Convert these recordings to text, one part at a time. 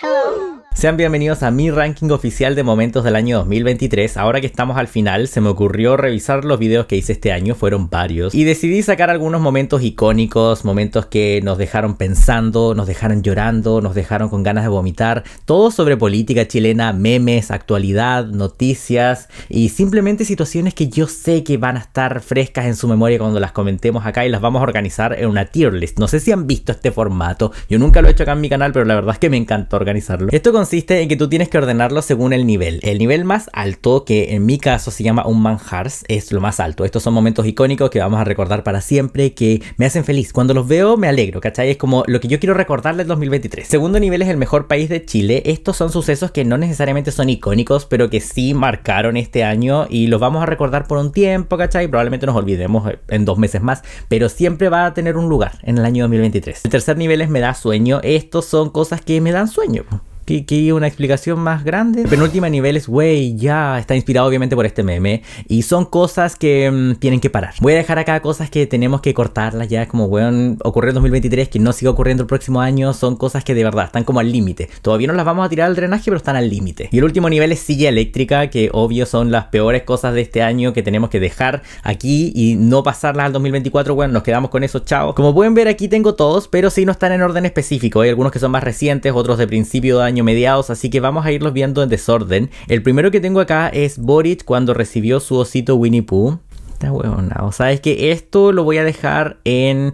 Hello. Sean bienvenidos a mi ranking oficial de momentos del año 2023. Ahora que estamos al final, se me ocurrió revisar los videos que hice este año, fueron varios, y decidí sacar algunos momentos icónicos, momentos que nos dejaron pensando, nos dejaron llorando, nos dejaron con ganas de vomitar, todo sobre política chilena, memes, actualidad, noticias y simplemente situaciones que yo sé que van a estar frescas en su memoria cuando las comentemos acá y las vamos a organizar en una tier list. No sé si han visto este formato, yo nunca lo he hecho acá en mi canal, pero la verdad es que me encantó organizarlo. Esto con consiste en que tú tienes que ordenarlo según el nivel. El nivel más alto, que en mi caso se llama un manjars, es lo más alto. Estos son momentos icónicos que vamos a recordar para siempre, que me hacen feliz. Cuando los veo me alegro, ¿cachai? Es como lo que yo quiero recordarles del 2023. Segundo nivel es el mejor país de Chile. Estos son sucesos que no necesariamente son icónicos, pero que sí marcaron este año y los vamos a recordar por un tiempo, ¿cachai? Probablemente nos olvidemos eh, en dos meses más, pero siempre va a tener un lugar en el año 2023. El tercer nivel es me da sueño. Estos son cosas que me dan sueño que, una explicación más grande. penúltima penúltimo nivel es, wey, ya está inspirado obviamente por este meme. Y son cosas que mm, tienen que parar. Voy a dejar acá cosas que tenemos que cortarlas ya, como, weón, ocurrió en 2023, que no siga ocurriendo el próximo año. Son cosas que de verdad están como al límite. Todavía no las vamos a tirar al drenaje, pero están al límite. Y el último nivel es silla eléctrica, que obvio son las peores cosas de este año que tenemos que dejar aquí y no pasarlas al 2024, Bueno, Nos quedamos con eso, chao. Como pueden ver, aquí tengo todos, pero sí no están en orden específico. Hay algunos que son más recientes, otros de principio de año mediados, así que vamos a irlos viendo en desorden. El primero que tengo acá es Boric cuando recibió su osito Winnie Pooh. Esta huevona, o sea, es que esto lo voy a dejar en...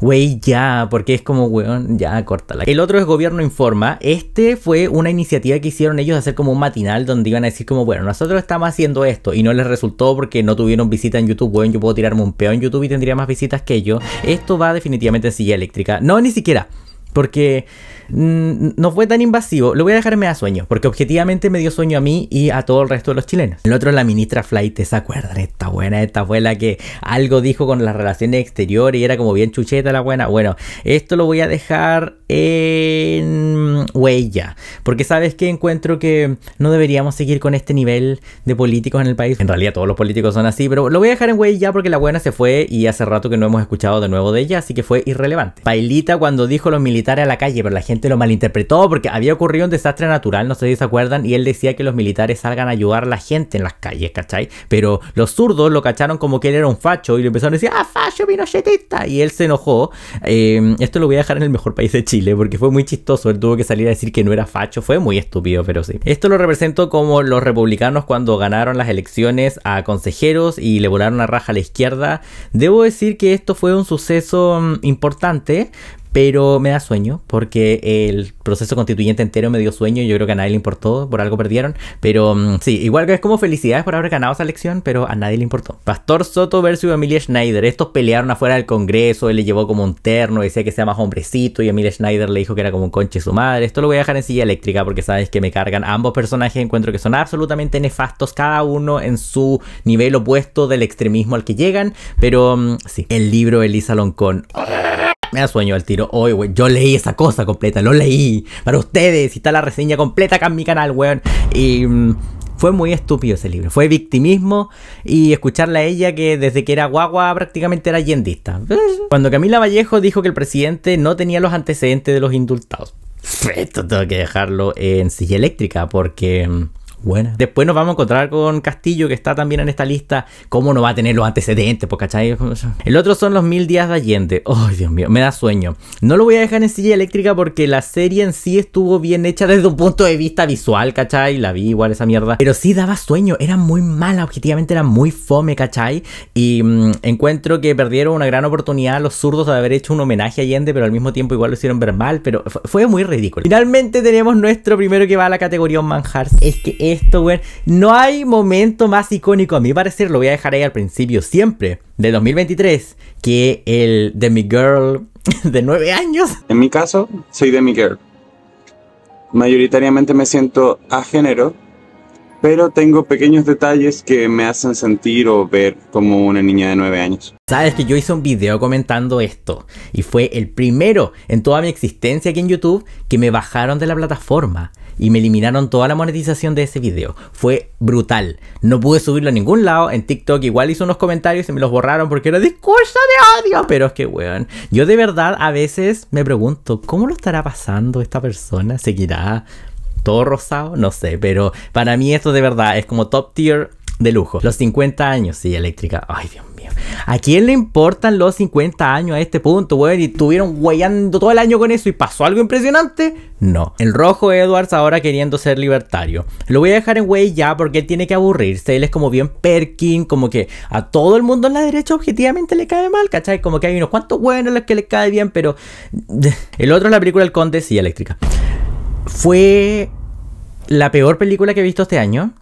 Wey, ya, porque es como, weón, ya, córtala. El otro es Gobierno Informa. Este fue una iniciativa que hicieron ellos de hacer como un matinal donde iban a decir como, bueno, nosotros estamos haciendo esto y no les resultó porque no tuvieron visita en YouTube. Weón, yo puedo tirarme un peo en YouTube y tendría más visitas que ellos Esto va definitivamente en silla eléctrica. No, ni siquiera, porque... Mm, no fue tan invasivo. Lo voy a dejar a sueño, porque objetivamente me dio sueño a mí y a todo el resto de los chilenos. El otro es la ministra Flight, ¿se acuerdan? Esta buena, esta fue la que algo dijo con las relaciones exteriores y era como bien chucheta la buena. Bueno, esto lo voy a dejar en huella, porque sabes que encuentro que no deberíamos seguir con este nivel de políticos en el país. En realidad todos los políticos son así, pero lo voy a dejar en huella porque la buena se fue y hace rato que no hemos escuchado de nuevo de ella, así que fue irrelevante. Pailita cuando dijo los militares a la calle, pero la gente lo malinterpretó porque había ocurrido un desastre natural, no sé si se acuerdan, y él decía que los militares salgan a ayudar a la gente en las calles, ¿cachai? Pero los zurdos lo cacharon como que él era un facho y le empezaron a decir, ah, facho, pinochetista, y él se enojó. Eh, esto lo voy a dejar en el mejor país de Chile porque fue muy chistoso, él tuvo que salir a decir que no era facho, fue muy estúpido, pero sí. Esto lo represento como los republicanos cuando ganaron las elecciones a consejeros y le volaron a raja a la izquierda. Debo decir que esto fue un suceso mm, importante, pero me da sueño porque el proceso constituyente entero me dio sueño y yo creo que a nadie le importó, por algo perdieron, pero mm, sí, igual que es como felicidades por haber ganado esa elección, pero a nadie le importó. Pastor Soto versus Emilia Schneider, estos pelearon afuera del Congreso, él le llevó como un terno, decía que sea más hombrecito y Emilia Schneider le dijo que era como un conche su madre, esto lo voy a dejar en silla eléctrica porque sabes que me cargan ambos personajes, encuentro que son absolutamente nefastos, cada uno en su nivel opuesto del extremismo al que llegan, pero mm, sí, el libro Lisa Loncón me da sueño el tiro. Hoy, güey, yo leí esa cosa completa, lo leí para ustedes. Y está la reseña completa acá en mi canal, weón. Y mm, fue muy estúpido ese libro. Fue victimismo y escucharla a ella que desde que era guagua prácticamente era yendista. Cuando Camila Vallejo dijo que el presidente no tenía los antecedentes de los indultados. Esto tengo que dejarlo en silla eléctrica porque... Mm, Buena. Después nos vamos a encontrar con Castillo, que está también en esta lista. ¿Cómo no va a tener los antecedentes? Pues, ¿cachai? El otro son los mil días de Allende. ¡Ay, oh, Dios mío! Me da sueño. No lo voy a dejar en silla eléctrica porque la serie en sí estuvo bien hecha desde un punto de vista visual, ¿cachai? La vi igual esa mierda. Pero sí daba sueño. Era muy mala, objetivamente era muy fome, ¿cachai? Y mm, encuentro que perdieron una gran oportunidad los zurdos de haber hecho un homenaje a Allende, pero al mismo tiempo igual lo hicieron ver mal. Pero fue muy ridículo. Finalmente tenemos nuestro primero que va a la categoría Manhars. Es que es esto, No hay momento más icónico, a mi parecer, lo voy a dejar ahí al principio siempre, de 2023, que el de mi girl de 9 años. En mi caso, soy de mi girl. Mayoritariamente me siento a género pero tengo pequeños detalles que me hacen sentir o ver como una niña de 9 años. Sabes que yo hice un video comentando esto y fue el primero en toda mi existencia aquí en YouTube que me bajaron de la plataforma y me eliminaron toda la monetización de ese video. Fue brutal. No pude subirlo a ningún lado. En TikTok igual hice unos comentarios y me los borraron porque era discurso de odio. Pero es que, weón, yo de verdad a veces me pregunto, ¿cómo lo estará pasando esta persona? ¿Seguirá todo rosado, no sé, pero para mí esto de verdad es como top tier de lujo. Los 50 años, sí, eléctrica. Ay, Dios mío. ¿A quién le importan los 50 años a este punto, weón? Y estuvieron guayando todo el año con eso y pasó algo impresionante. No. El rojo Edwards ahora queriendo ser libertario. Lo voy a dejar en güey ya porque él tiene que aburrirse. Él es como bien Perkin, como que a todo el mundo en la derecha objetivamente le cae mal, ¿cachai? Como que hay unos cuantos buenos los que le cae bien, pero. El otro es la película El Conde, sí, eléctrica. Fue la peor película que he visto este año.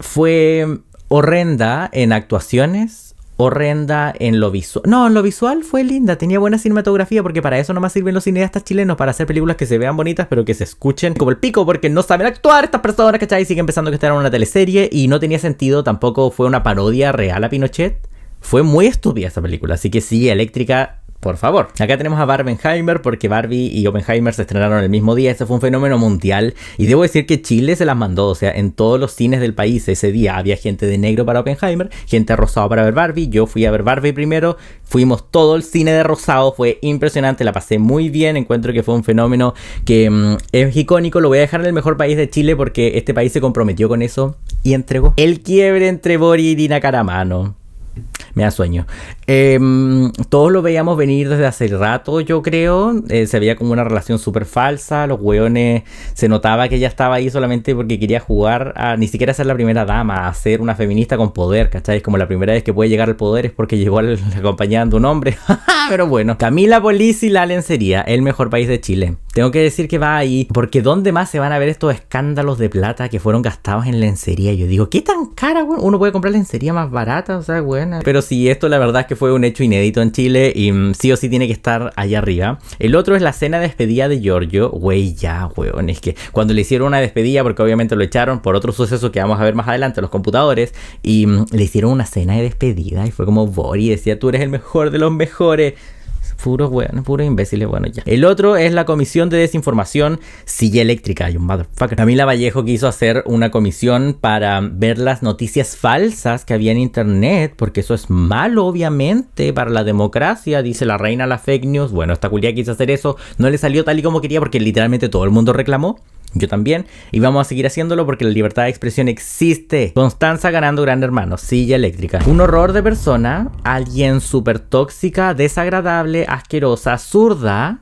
Fue horrenda en actuaciones, horrenda en lo visual. No, en lo visual fue linda, tenía buena cinematografía, porque para eso nomás sirven los cineastas chilenos, para hacer películas que se vean bonitas, pero que se escuchen como el pico, porque no saben actuar estas personas, ¿cachai? siguen pensando que estar en una teleserie y no tenía sentido, tampoco fue una parodia real a Pinochet. Fue muy estúpida esa película, así que sí, Eléctrica por favor. Acá tenemos a Barbenheimer porque Barbie y Oppenheimer se estrenaron el mismo día. Ese fue un fenómeno mundial. Y debo decir que Chile se las mandó. O sea, en todos los cines del país ese día había gente de negro para Oppenheimer, gente rosado para ver Barbie. Yo fui a ver Barbie primero. Fuimos todo el cine de rosado. Fue impresionante. La pasé muy bien. Encuentro que fue un fenómeno que mm, es icónico. Lo voy a dejar en el mejor país de Chile porque este país se comprometió con eso y entregó. El quiebre entre Bori y Dina Caramano. Me da sueño. Em, todos lo veíamos venir desde hace rato, yo creo. Eh, se veía como una relación súper falsa. Los hueones se notaba que ella estaba ahí solamente porque quería jugar a ni siquiera ser la primera dama, a ser una feminista con poder, ¿cachai? Como la primera vez que puede llegar al poder es porque llegó acompañando un hombre. Pero bueno, Camila y la sería el mejor país de Chile. Tengo que decir que va ahí, porque ¿dónde más se van a ver estos escándalos de plata que fueron gastados en lencería? Yo digo, ¿qué tan cara, weón? Uno puede comprar lencería más barata, o sea, buena. Pero sí, esto la verdad es que fue un hecho inédito en Chile y mm, sí o sí tiene que estar allá arriba. El otro es la cena de despedida de Giorgio. Güey, ya, weón. Es que cuando le hicieron una despedida, porque obviamente lo echaron por otro suceso que vamos a ver más adelante, los computadores, y mm, le hicieron una cena de despedida y fue como Bori decía, tú eres el mejor de los mejores puros puros imbéciles, bueno, ya. El otro es la Comisión de Desinformación Silla Eléctrica, y un motherfucker. Camila Vallejo quiso hacer una comisión para ver las noticias falsas que había en internet, porque eso es malo, obviamente, para la democracia, dice la reina la fake news. Bueno, esta culia quiso hacer eso, no le salió tal y como quería, porque literalmente todo el mundo reclamó. Yo también. Y vamos a seguir haciéndolo porque la libertad de expresión existe. Constanza ganando Gran Hermano, silla eléctrica. Un horror de persona, alguien súper tóxica, desagradable, asquerosa, zurda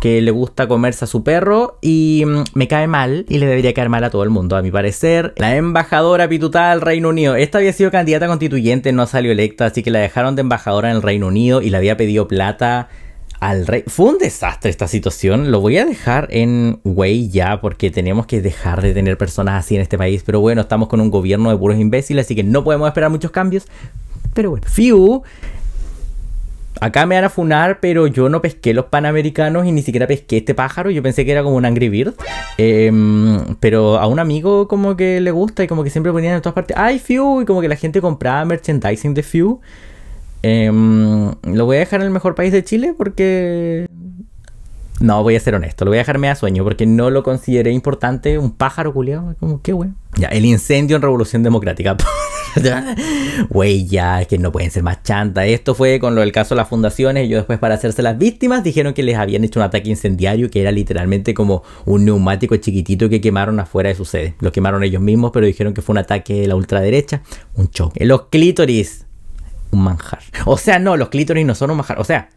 que le gusta comerse a su perro y mm, me cae mal y le debería caer mal a todo el mundo, a mi parecer. La embajadora pitutada del Reino Unido. Esta había sido candidata constituyente, no salió electa, así que la dejaron de embajadora en el Reino Unido y le había pedido plata al rey. Fue un desastre esta situación. Lo voy a dejar en way ya porque tenemos que dejar de tener personas así en este país. Pero bueno, estamos con un gobierno de puros imbéciles, así que no podemos esperar muchos cambios. Pero bueno, Fiu. Acá me van a funar, pero yo no pesqué los panamericanos y ni siquiera pesqué este pájaro. Yo pensé que era como un Angry Bird. Em, pero a un amigo como que le gusta y como que siempre ponían en todas partes. ¡Ay, FIU, Y como que la gente compraba merchandising de Few. Eh, lo voy a dejar en el mejor país de Chile porque... No, voy a ser honesto, lo voy a dejarme a sueño porque no lo consideré importante. Un pájaro culiado, como qué wey. Ya, el incendio en Revolución Democrática. Güey, ya, es que no pueden ser más chanta Esto fue con lo del caso de las fundaciones. Ellos después, para hacerse las víctimas, dijeron que les habían hecho un ataque incendiario que era literalmente como un neumático chiquitito que quemaron afuera de su sede. Lo quemaron ellos mismos, pero dijeron que fue un ataque de la ultraderecha. Un choque Los clítoris un manjar. O sea, no, los clítoris no son un manjar. O sea,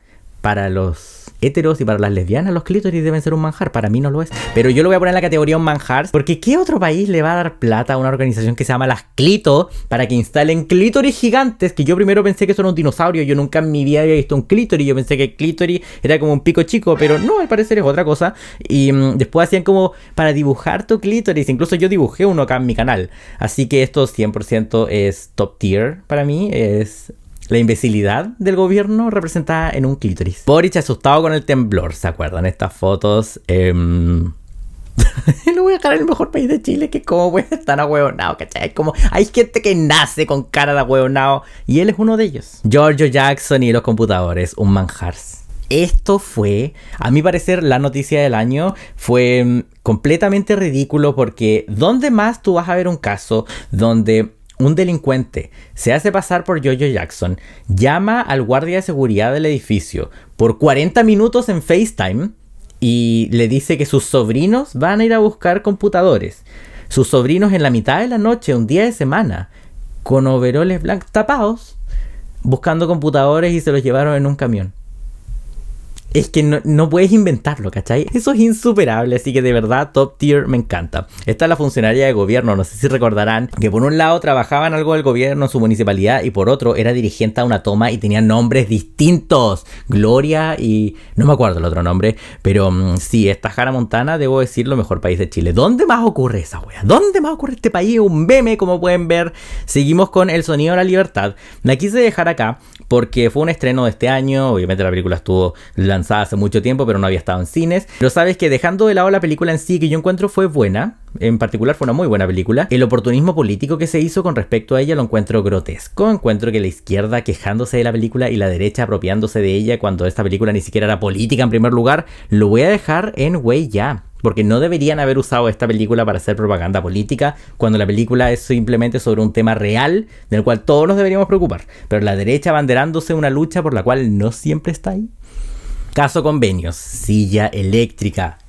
para los heteros y para las lesbianas los clítoris deben ser un manjar. Para mí no lo es. Pero yo lo voy a poner en la categoría un manjar. Porque ¿qué otro país le va a dar plata a una organización que se llama Las Clito para que instalen clítoris gigantes? Que yo primero pensé que son un dinosaurio. Yo nunca en mi vida había visto un clítoris. Yo pensé que el clítoris era como un pico chico. Pero no, al parecer es otra cosa. Y mm, después hacían como para dibujar tu clítoris. Incluso yo dibujé uno acá en mi canal. Así que esto 100% es top tier para mí. Es la imbecilidad del gobierno representada en un clítoris. Boric asustado con el temblor, ¿se acuerdan? Estas fotos. Eh... lo voy a dejar el mejor país de Chile, que como a estar ahueonado, ¿cachai? Como hay gente que nace con cara de ahueonado y él es uno de ellos. Giorgio Jackson y los computadores, un manjar. Esto fue, a mi parecer, la noticia del año. Fue em, completamente ridículo porque ¿dónde más tú vas a ver un caso donde un delincuente se hace pasar por Jojo Jackson, llama al guardia de seguridad del edificio por 40 minutos en FaceTime y le dice que sus sobrinos van a ir a buscar computadores. Sus sobrinos en la mitad de la noche, un día de semana, con overoles blancos tapados, buscando computadores y se los llevaron en un camión es que no, puedes inventarlo, ¿cachai? Eso es insuperable, así que de verdad, top tier me encanta. es la funcionaria de gobierno, no sé si recordarán, que por un lado trabajaba en algo del gobierno en su municipalidad y por otro era dirigente a una toma y tenía nombres distintos. Gloria y. no me acuerdo el otro nombre, pero mm, sí, esta Jara Montana, debo decir, lo mejor país de Chile. ¿Dónde más ocurre esa wea? ¿Dónde más ocurre este país? Un meme, como pueden ver. Seguimos con el sonido de la libertad. Me quise dejar acá porque fue un estreno de este año, obviamente la película estuvo lanzada hace mucho tiempo, pero no había estado en cines, pero sabes que dejando de lado la película en sí, que yo encuentro fue buena, en particular fue una muy buena película, el oportunismo político que se hizo con respecto a ella lo encuentro grotesco, encuentro que la izquierda quejándose de la película y la derecha apropiándose de ella cuando esta película ni siquiera era política en primer lugar, lo voy a dejar en Wey Ya porque no deberían haber usado esta película para hacer propaganda política, cuando la película es simplemente sobre un tema real del cual todos nos deberíamos preocupar, pero la derecha abanderándose una lucha por la cual no siempre está ahí. Caso convenios, silla eléctrica,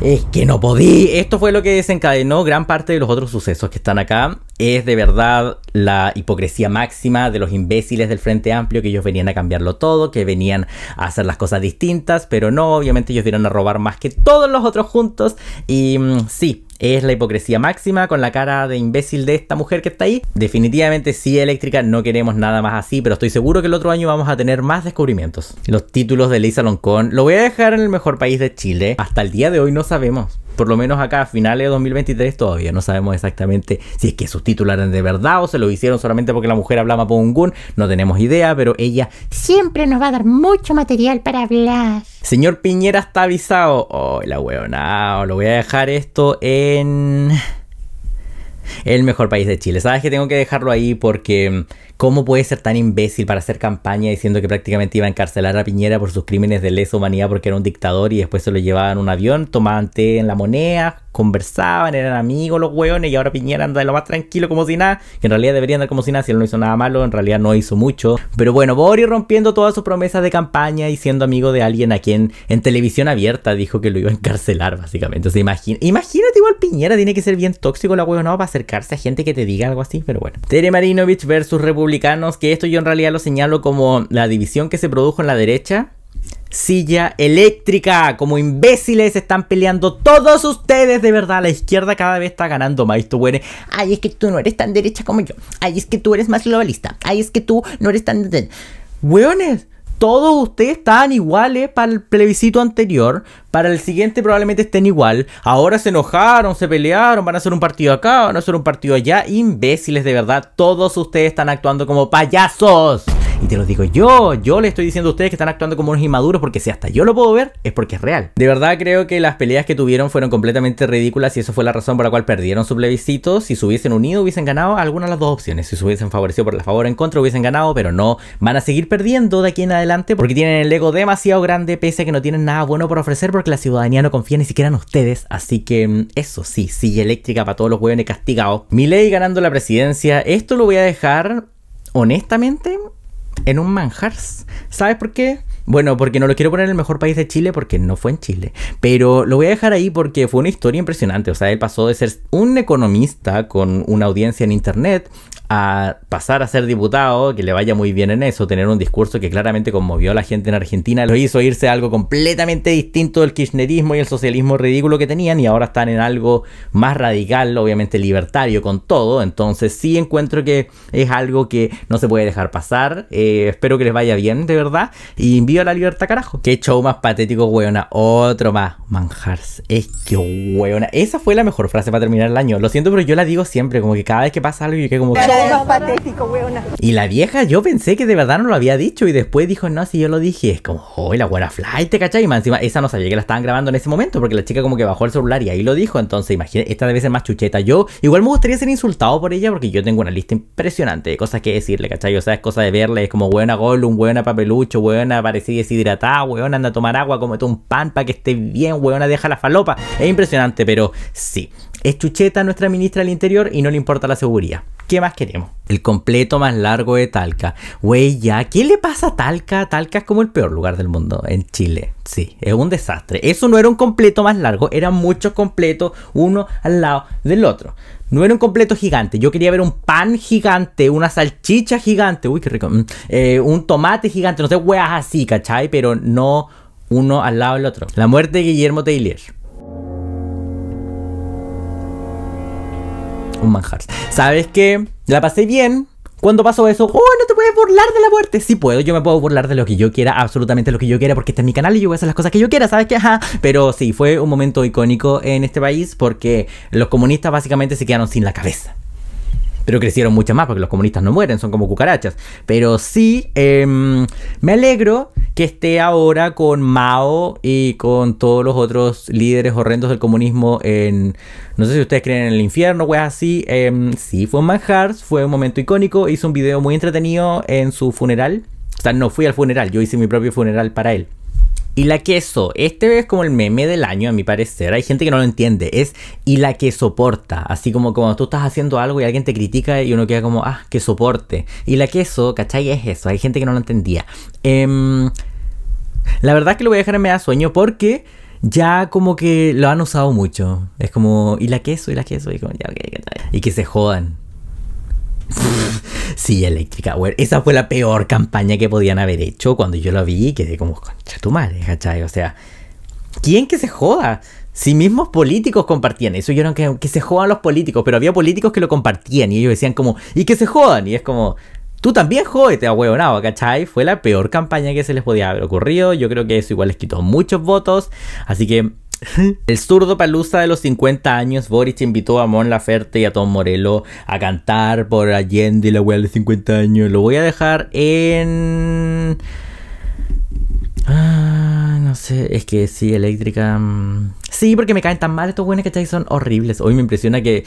es que no podí. Esto fue lo que desencadenó gran parte de los otros sucesos que están acá. Es de verdad la hipocresía máxima de los imbéciles del Frente Amplio, que ellos venían a cambiarlo todo, que venían a hacer las cosas distintas, pero no, obviamente ellos vinieron a robar más que todos los otros juntos. Y mm, sí, es la hipocresía máxima con la cara de imbécil de esta mujer que está ahí. Definitivamente sí, eléctrica, no queremos nada más así, pero estoy seguro que el otro año vamos a tener más descubrimientos. Los títulos de Lisa Loncón lo voy a dejar en el mejor país de Chile. Hasta el día de hoy no sabemos por lo menos acá a finales de 2023 todavía no sabemos exactamente si es que sus títulos eran de verdad o se lo hicieron solamente porque la mujer hablaba gun, no tenemos idea, pero ella siempre nos va a dar mucho material para hablar. Señor Piñera está avisado. Oh, la huevona, ah, lo voy a dejar esto en el mejor país de Chile. Sabes que tengo que dejarlo ahí porque ¿Cómo puede ser tan imbécil para hacer campaña diciendo que prácticamente iba a encarcelar a Piñera por sus crímenes de lesa humanidad porque era un dictador y después se lo llevaban en un avión, tomaban té en la moneda, conversaban, eran amigos los hueones y ahora Piñera anda de lo más tranquilo como si nada, que en realidad debería andar como si nada, si él no hizo nada malo, en realidad no hizo mucho. Pero bueno, Boris rompiendo todas sus promesas de campaña y siendo amigo de alguien a quien en televisión abierta dijo que lo iba a encarcelar básicamente. O sea, imagínate igual Piñera, tiene que ser bien tóxico la huevona para acercarse a gente que te diga algo así, pero bueno. Tere Marinovich versus República republicanos, que esto yo en realidad lo señalo como la división que se produjo en la derecha. Silla eléctrica, como imbéciles están peleando todos ustedes, de verdad. La izquierda cada vez está ganando más. Tú eres, ay, es que tú no eres tan derecha como yo. Ay, es que tú eres más globalista. Ay, es que tú no eres tan. Weones, todos ustedes estaban iguales para el plebiscito anterior, para el siguiente probablemente estén igual, ahora se enojaron, se pelearon, van a hacer un partido acá, van a hacer un partido allá, imbéciles de verdad, todos ustedes están actuando como payasos. Y te lo digo yo, yo le estoy diciendo a ustedes que están actuando como unos inmaduros porque si hasta yo lo puedo ver es porque es real. De verdad creo que las peleas que tuvieron fueron completamente ridículas y eso fue la razón por la cual perdieron su plebiscito. Si se hubiesen unido hubiesen ganado alguna de las dos opciones. Si se hubiesen favorecido por la favor o en contra hubiesen ganado, pero no. Van a seguir perdiendo de aquí en adelante porque tienen el ego demasiado grande pese a que no tienen nada bueno por ofrecer porque la ciudadanía no confía ni siquiera en ustedes. Así que mm, eso sí, silla eléctrica para todos los huevones castigados. ley ganando la presidencia. Esto lo voy a dejar honestamente en un manjar. ¿Sabes por qué? Bueno, porque no lo quiero poner en el mejor país de Chile porque no fue en Chile. Pero lo voy a dejar ahí porque fue una historia impresionante. O sea, él pasó de ser un economista con una audiencia en Internet a pasar a ser diputado, que le vaya muy bien en eso, tener un discurso que claramente conmovió a la gente en Argentina, lo hizo irse algo completamente distinto del kirchnerismo y el socialismo ridículo que tenían y ahora están en algo más radical, obviamente libertario con todo, entonces sí encuentro que es algo que no se puede dejar pasar, eh, espero que les vaya bien de verdad y la libertad, carajo. Qué show más patético, weona. Otro más. Manjars. Es que weona. Esa fue la mejor frase para terminar el año. Lo siento, pero yo la digo siempre. Como que cada vez que pasa algo, yo que como. Show más patético, weona. Y la vieja, yo pensé que de verdad no lo había dicho. Y después dijo, no, si yo lo dije. Es como, hoy oh, la weona flight, ¿te cachai? Y más encima, esa no sabía que la estaban grabando en ese momento. Porque la chica como que bajó el celular y ahí lo dijo. Entonces, imagínate, esta debe ser más chucheta. Yo igual me gustaría ser insultado por ella. Porque yo tengo una lista impresionante de cosas que decirle, ¿cachai? O sea, es cosa de verle. Es como, buena un buena Papelucho, buena Parecida se deshidratada, weón, anda a tomar agua, comete un pan para que esté bien, weón, deja la falopa. Es impresionante, pero sí. Es chucheta nuestra ministra del Interior y no le importa la seguridad. ¿Qué más queremos? El completo más largo de Talca. Güey, ya, ¿qué le pasa a Talca? Talca es como el peor lugar del mundo en Chile. Sí, es un desastre. Eso no era un completo más largo, eran muchos completos, uno al lado del otro. No era un completo gigante. Yo quería ver un pan gigante, una salchicha gigante, uy, qué rico. Mm, eh, un tomate gigante, no sé, weas así, ¿cachai? Pero no uno al lado del otro. La muerte de Guillermo Taylor. manjar. ¿Sabes qué? La pasé bien. Cuando pasó eso, oh, no te puedes burlar de la muerte. Sí puedo, yo me puedo burlar de lo que yo quiera, absolutamente lo que yo quiera, porque este es mi canal y yo voy a hacer las cosas que yo quiera, ¿sabes qué? Ajá. Pero sí, fue un momento icónico en este país porque los comunistas básicamente se quedaron sin la cabeza. Pero crecieron muchas más porque los comunistas no mueren, son como cucarachas. Pero sí, em, me alegro que esté ahora con Mao y con todos los otros líderes horrendos del comunismo en, no sé si ustedes creen en el infierno, pues así. Em, sí, fue en Manhars, fue un momento icónico, hizo un video muy entretenido en su funeral. O sea, no fui al funeral, yo hice mi propio funeral para él y la queso. Este es como el meme del año, a mi parecer. Hay gente que no lo entiende. Es y la que soporta. Así como cuando tú estás haciendo algo y alguien te critica y uno queda como, ah, que soporte. Y la queso, ¿cachai? Es eso. Hay gente que no lo entendía. Em, la verdad es que lo voy a dejar en medio sueño porque ya como que lo han usado mucho. Es como, y la queso, y la queso. Y, y que se jodan. Sí, eléctrica, bueno, esa fue la peor campaña que podían haber hecho cuando yo la vi quedé como, concha tu madre, ¿cachai? O sea, ¿quién que se joda? Si mismos políticos compartían eso, yo no que, que se jodan los políticos, pero había políticos que lo compartían y ellos decían como, y que se jodan, y es como, tú también jódete, no, ¿cachai? Fue la peor campaña que se les podía haber ocurrido, yo creo que eso igual les quitó muchos votos, así que El zurdo palusa de los 50 años, Boric invitó a Mon Laferte y a Tom Morello a cantar por Allende y la weá de 50 años. Lo voy a dejar en. Ah, no sé, es que sí, eléctrica. Mm, sí, porque me caen tan mal estos que ¿cachai? Son horribles. Hoy me impresiona que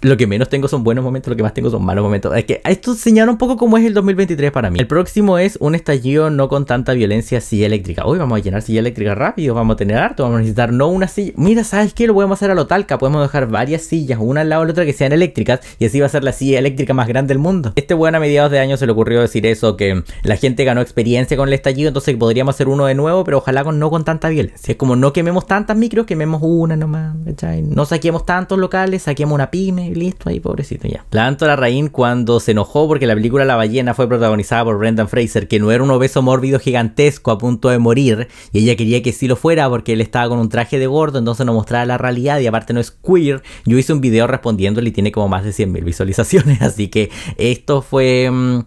lo que menos tengo son buenos momentos, lo que más tengo son malos momentos. Es que esto señala un poco cómo es el 2023 para mí. El próximo es un estallido no con tanta violencia silla eléctrica. Uy, vamos a llenar silla eléctrica rápido, vamos a tener harto, vamos a necesitar no una silla. Mira, ¿sabes qué? Lo podemos hacer a lo talca. Podemos dejar varias sillas, una al lado de la otra, que sean eléctricas y así va a ser la silla eléctrica más grande del mundo. Este bueno a mediados de año se le ocurrió decir eso, que la gente ganó experiencia con el estallido, entonces podríamos hacer uno de nuevo, pero ojalá con, no con tanta violencia. Es como no quememos tantas micros, quememos una nomás, No saquemos tantos locales, saquemos una pyme listo, ahí pobrecito ya. La Rain cuando se enojó porque la película La ballena fue protagonizada por Brendan Fraser, que no era un obeso mórbido gigantesco a punto de morir, y ella quería que sí lo fuera porque él estaba con un traje de gordo, entonces no mostraba la realidad y aparte no es queer. Yo hice un video respondiéndole y tiene como más de 100.000 visualizaciones, así que esto fue... Mm,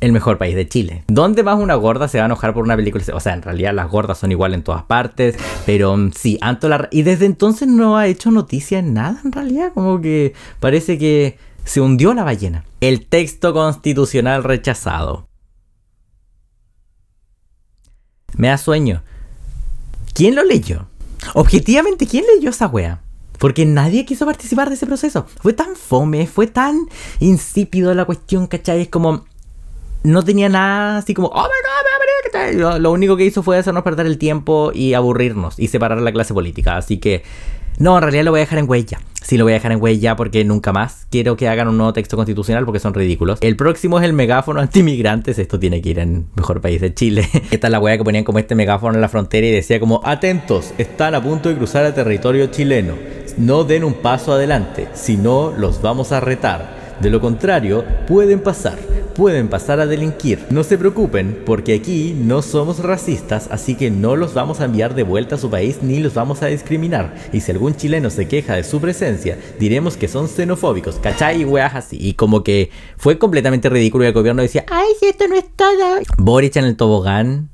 el mejor país de Chile. ¿Dónde más una gorda se va a enojar por una película? O sea, en realidad las gordas son igual en todas partes, pero mm, sí, Anto Y desde entonces no ha hecho noticia en nada, en realidad, como que parece que se hundió la ballena. El texto constitucional rechazado. Me da sueño. ¿Quién lo leyó? Objetivamente, ¿quién leyó esa wea? Porque nadie quiso participar de ese proceso. Fue tan fome, fue tan insípido la cuestión, ¿cachai? Es como, no tenía nada así como, oh lo, lo único que hizo fue hacernos perder el tiempo y aburrirnos y separar la clase política. Así que, no, en realidad lo voy a dejar en huella. Sí, lo voy a dejar en huella porque nunca más quiero que hagan un nuevo texto constitucional porque son ridículos. El próximo es el megáfono antimigrantes. Esto tiene que ir en mejor país de Chile. Esta es la huella que ponían como este megáfono en la frontera y decía como, atentos, están a punto de cruzar el territorio chileno. No den un paso adelante, si no los vamos a retar de lo contrario, pueden pasar, pueden pasar a delinquir. No se preocupen, porque aquí no somos racistas, así que no los vamos a enviar de vuelta a su país ni los vamos a discriminar. Y si algún chileno se queja de su presencia, diremos que son xenofóbicos, ¿cachai? Y así. Y como que fue completamente ridículo y el gobierno decía, ay, si esto no es todo. Boric en el tobogán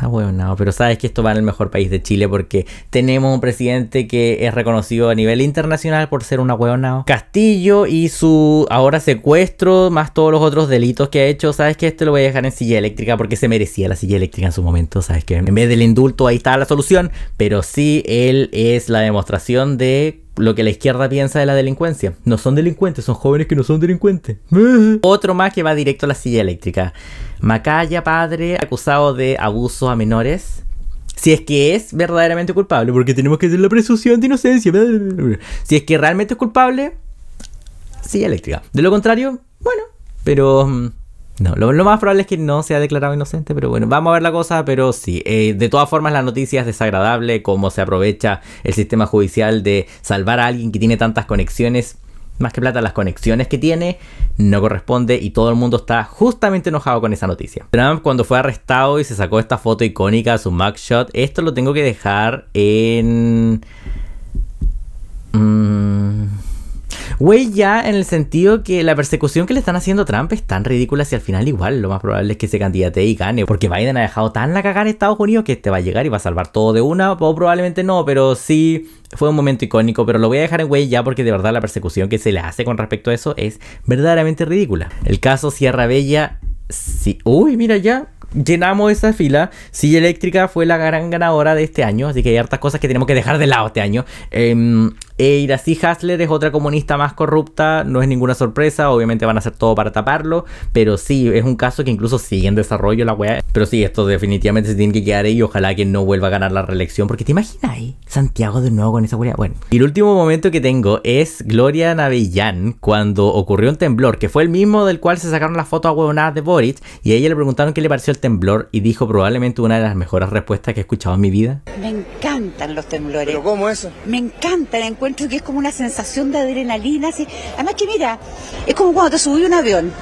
Ah, bueno, pero sabes que esto va en el mejor país de Chile porque tenemos un presidente que es reconocido a nivel internacional por ser un no Castillo y su ahora secuestro, más todos los otros delitos que ha hecho, sabes que este lo voy a dejar en silla eléctrica porque se merecía la silla eléctrica en su momento, sabes que en vez del indulto ahí está la solución, pero sí él es la demostración de lo que la izquierda piensa de la delincuencia. No son delincuentes, son jóvenes que no son delincuentes. Otro más que va directo a la silla eléctrica. Macaya, padre, acusado de abuso a menores. Si es que es verdaderamente culpable, porque tenemos que hacer la presunción de inocencia. Si es que realmente es culpable, silla eléctrica. De lo contrario, bueno, pero mm, no, lo, más probable es que no sea declarado inocente, pero bueno, vamos a ver la cosa, pero sí, eh, de todas formas la noticia es desagradable, cómo se aprovecha el sistema judicial de salvar a alguien que tiene tantas conexiones, más que plata las conexiones que tiene, no corresponde y todo el mundo está justamente enojado con esa noticia. Trump cuando fue arrestado y se sacó esta foto icónica, su mugshot, esto lo tengo que dejar en... Mm, Güey, ya en el sentido que la persecución que le están haciendo Trump es tan ridícula si al final igual lo más probable es que se candidate y gane. Porque Biden ha dejado tan la cagada en Estados Unidos que este va a llegar y va a salvar todo de una. O probablemente no, pero sí fue un momento icónico. Pero lo voy a dejar en güey ya porque de verdad la persecución que se le hace con respecto a eso es verdaderamente ridícula. El caso Sierra Bella. Sí. Uy, mira ya llenamos esa fila. Silla eléctrica fue la gran ganadora de este año, así que hay hartas cosas que tenemos que dejar de lado este año. Eh, eh, e Iracy Hasler es otra comunista más corrupta, no es ninguna sorpresa, obviamente van a hacer todo para taparlo, pero sí, es un caso que incluso sigue en desarrollo la weá. Pero sí, esto definitivamente se tiene que quedar ahí y ojalá que no vuelva a ganar la reelección, porque te imaginas ahí, Santiago de nuevo con esa weá. Bueno, y el último momento que tengo es Gloria Navellán, cuando ocurrió un temblor, que fue el mismo del cual se sacaron las fotos a de Boric, y a ella le preguntaron qué le pareció el temblor y dijo probablemente una de las mejores respuestas que he escuchado en mi vida. Me encantan los temblores. ¿Pero cómo eso? Me encantan, encuentro que es como una sensación de adrenalina. Así. Además que mira, es como cuando te subí un avión.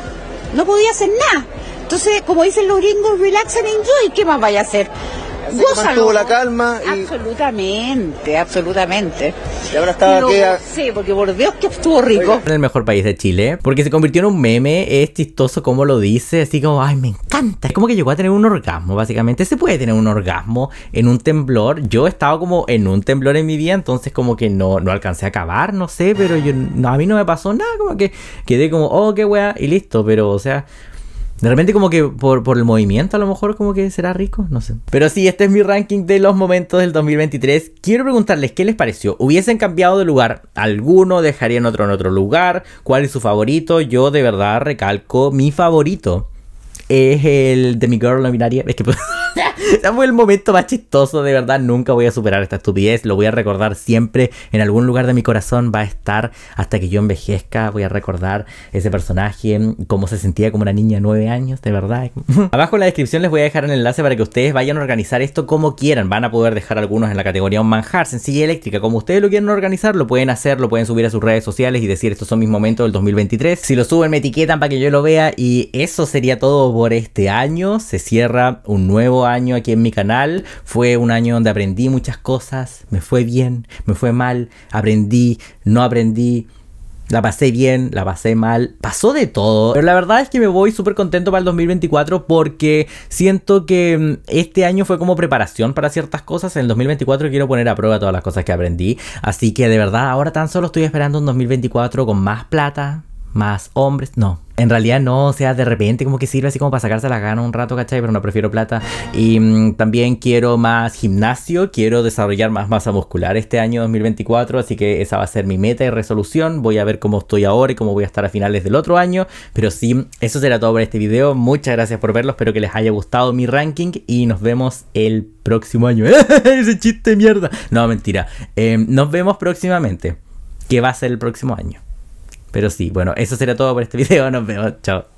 No podía hacer nada. Entonces, como dicen los gringos, relax and enjoy, ¿qué más vaya a hacer? la calma. Absolutamente, absolutamente. Y ahora estaba aquí. Sí, porque por Dios que estuvo rico. En el mejor país de Chile, porque se convirtió en un meme, es chistoso como lo dice, así como, ay, me encanta. Es como que llegó a tener un orgasmo, básicamente. Se puede tener un orgasmo en un temblor. Yo he estado como en un temblor en mi vida, entonces como que no, no alcancé a acabar, no sé, pero yo, a mí no me pasó nada, como que quedé como, oh, qué wea, y listo, pero o sea, de repente como que por, el movimiento a lo mejor como que será rico, no sé. Pero sí, este es mi ranking de los momentos del 2023. Quiero preguntarles qué les pareció. ¿Hubiesen cambiado de lugar alguno? ¿Dejarían otro en otro lugar? ¿Cuál es su favorito? Yo de verdad recalco mi favorito. Es el de mi girl no binaria. Es que... Estamos fue el momento más chistoso, de verdad. Nunca voy a superar esta estupidez. Lo voy a recordar siempre. En algún lugar de mi corazón va a estar hasta que yo envejezca. Voy a recordar ese personaje, cómo se sentía como una niña de 9 años, de verdad. Abajo en la descripción les voy a dejar el enlace para que ustedes vayan a organizar esto como quieran. Van a poder dejar algunos en la categoría un manjar, sencilla eléctrica. Como ustedes lo quieran organizar, lo pueden hacer, lo pueden subir a sus redes sociales y decir estos son mis momentos del 2023. Si lo suben, me etiquetan para que yo lo vea. Y eso sería todo por este año. Se cierra un nuevo año aquí en mi canal. Fue un año donde aprendí muchas cosas. Me fue bien, me fue mal. Aprendí, no aprendí. La pasé bien, la pasé mal, pasó de todo. Pero la verdad es que me voy súper contento para el 2024 porque siento que mm, este año fue como preparación para ciertas cosas. En el 2024 quiero poner a prueba todas las cosas que aprendí. Así que de verdad ahora tan solo estoy esperando un 2024 con más plata, más hombres, no. En realidad no, o sea, de repente como que sirve así como para sacarse la gana un rato, ¿cachai? Pero no prefiero plata. Y mm, también quiero más gimnasio, quiero desarrollar más masa muscular este año 2024, así que esa va a ser mi meta y resolución. Voy a ver cómo estoy ahora y cómo voy a estar a finales del otro año. Pero sí, eso será todo por este video. Muchas gracias por verlo, espero que les haya gustado mi ranking y nos vemos el próximo año. Ese chiste mierda. No, mentira. Em, nos vemos próximamente, qué va a ser el próximo año. Pero sí, bueno, eso será todo por este video. Nos vemos. Chao.